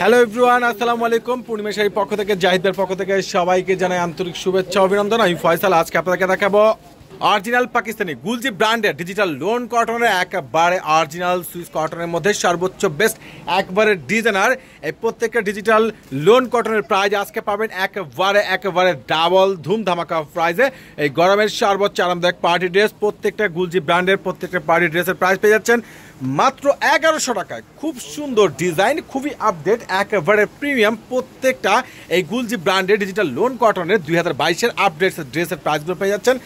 hello everyone আসসালামু আলাইকুম পূর্ণিমেশারির পক্ষ থেকে জাহিদের পক্ষ থেকে সবাইকে জানাই আন্তরিক শুভেচ্ছা অভিনন্দন আমি ফয়সাল আজকে আপনাদেরকে দেখাবো অরিজিনাল পাকিস্তানি গুলজি ব্র্যান্ডের ডিজিটাল লোন কটনের একবারে অরিজিনাল সুইস কটনের মধ্যে সর্বোচ্চ বেস্ট একবারে ডিজাইনার এই প্রত্যেকটা ডিজিটাল লোন কটনের প্রাইজ আজকে পাবেন একবারে একেবারে ডাবল ধুমধামাকা প্রাইজে এই গরমের সর্বোচ্চ আরামদায়ক পার্টি ড্রেস প্রত্যেকটা গুলজি ব্র্যান্ডের প্রত্যেকটা পার্টি ড্রেসের প্রাইস পেয়ে যাচ্ছেন মাত্র এগারোশো টাকায় খুব সুন্দর ডিজাইন খুবই আপডেট একেবারে প্রিমিয়াম প্রত্যেকটা এই গুলজি ব্র্যান্ডের ডিজিটাল লোন কটনের দুই হাজার বাইশের আপডেট ড্রেসের প্রাইসগুলো পেয়ে যাচ্ছেন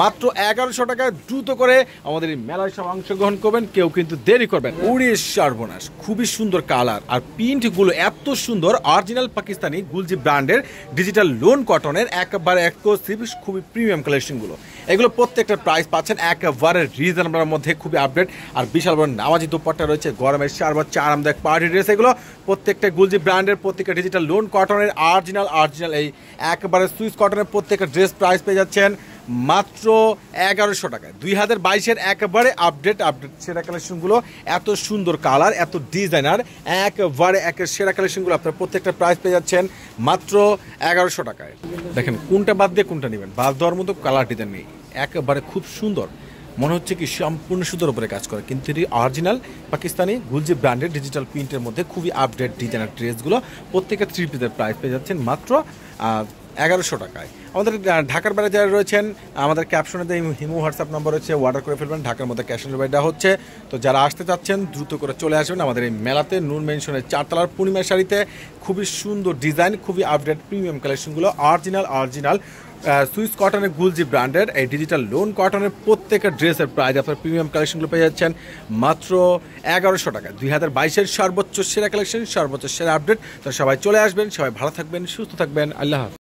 মাত্র এগারোশো টাকায় দ্রুত করে আমাদের এই মেলায় সব অংশগ্রহণ করবেন কেউ কিন্তু দেরি করবেন উড়িয়ে সর্বনাশ খুবই সুন্দর কালার আর প্রিন্টগুলো এত সুন্দর অরিজিনাল পাকিস্তানি গুলজি ব্র্যান্ডের ডিজিটাল লোন কটনের একেবারে এক্সক্লুসিভ খুবই প্রিমিয়াম কালেকশনগুলো এগুলো প্রত্যেকটা প্রাইস পাচ্ছেন একেবারে রিজনেবলের মধ্যে খুবই আপডেট আর বিশাল বড় নামাজি দুপাট্টা রয়েছে গরমের সর্বোচ্চ আরামদায়ক পার্টি ড্রেস এগুলো প্রত্যেকটা গুলজি ব্র্যান্ডের প্রত্যেকটা ডিজিটাল লোন কটনের অরিজিনাল অরিজিনাল এই একবারে সুইস কটনের প্রত্যেকটা ড্রেস প্রাইস পেয়ে যাচ্ছেন মাত্র এগারোশো টাকায় দুই হাজার বাইশের একেবারে আপডেট আপডেট সেরা কালেকশনগুলো এত সুন্দর কালার এত ডিজাইনার একবারে একের সেরা কালেকশনগুলো আপনার প্রত্যেকটা প্রাইস পেয়ে যাচ্ছেন মাত্র এগারোশো টাকায় দেখেন কোনটা বাদ দিয়ে কোনটা নেবেন বাদ দেওয়ার মতো কালার ডিজাইন নেই একেবারে খুব সুন্দর মনে হচ্ছে কি সম্পূর্ণ সুতোর উপরে কাজ করে কিন্তু এটি অরিজিনাল পাকিস্তানি গুলজি ব্র্যান্ডের ডিজিটাল প্রিন্টের মধ্যে খুবই আপডেট ডিজাইনার ড্রেসগুলো প্রত্যেকের থ্রি পিসের প্রাইস পেয়ে যাচ্ছেন মাত্র এগারোশো টাকায় আমাদের ঢাকার বাইরে যারা রয়েছেন আমাদের ক্যাপশনে হিমু হোয়াটসঅ্যাপ নাম্বার রয়েছে অর্ডার করে ফেলবেন ঢাকার মধ্যে ক্যাশ অন ডেলিভারি হচ্ছে তো যারা আসতে চাচ্ছেন দ্রুত করে চলে আসবেন আমাদের এই মেলাতে নুন মেনশনের চারতলার পূর্ণিমা শাড়িতে খুবই সুন্দর ডিজাইন খুবই আপডেট প্রিমিয়াম কালেকশনগুলো অরিজিনাল অরিজিনাল সুইস কটনের গুলজি ব্র্যান্ডের এই ডিজিটাল লোন কটনের প্রত্যেকের ড্রেসের প্রাইস আপনার প্রিমিয়াম কালেকশনগুলো পেয়ে যাচ্ছেন মাত্র এগারোশো টাকা দুই হাজার বাইশের সর্বোচ্চ সেরা কালেকশন সর্বোচ্চ সেরা আপডেট তো সবাই চলে আসবেন সবাই ভালো থাকবেন সুস্থ থাকবেন আল্লাহ